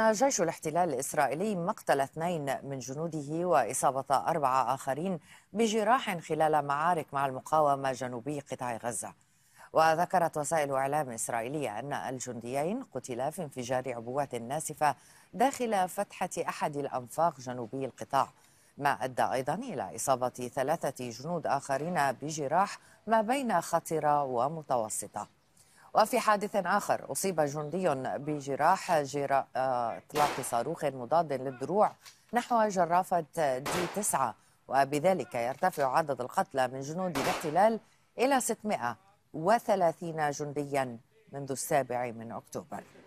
جيش الاحتلال الإسرائيلي مقتل اثنين من جنوده وإصابة أربعة آخرين بجراح خلال معارك مع المقاومة جنوبي قطاع غزة وذكرت وسائل إعلام إسرائيلية أن الجنديين قتلا في انفجار عبوات ناسفة داخل فتحة أحد الأنفاق جنوبي القطاع ما أدى أيضا إلى إصابة ثلاثة جنود آخرين بجراح ما بين خطرة ومتوسطة وفي حادث آخر أصيب جندي بجراح جراء آه، إطلاق صاروخ مضاد للدروع نحو جرافة دي تسعة وبذلك يرتفع عدد القتلى من جنود الاحتلال إلى 630 جنديا منذ السابع من أكتوبر